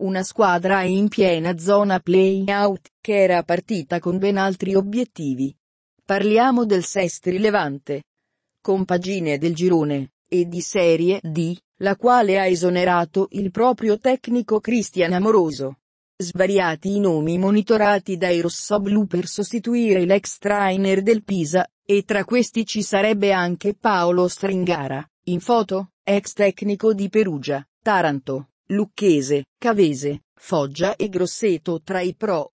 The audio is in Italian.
una squadra in piena zona play-out, che era partita con ben altri obiettivi. Parliamo del Sestri Levante. Compagine del girone, e di Serie D, la quale ha esonerato il proprio tecnico Cristian Amoroso. Svariati i nomi monitorati dai rossoblu per sostituire l'ex trainer del Pisa, e tra questi ci sarebbe anche Paolo Stringara, in foto, ex tecnico di Perugia, Taranto, Lucchese, Cavese, Foggia e Grosseto tra i pro.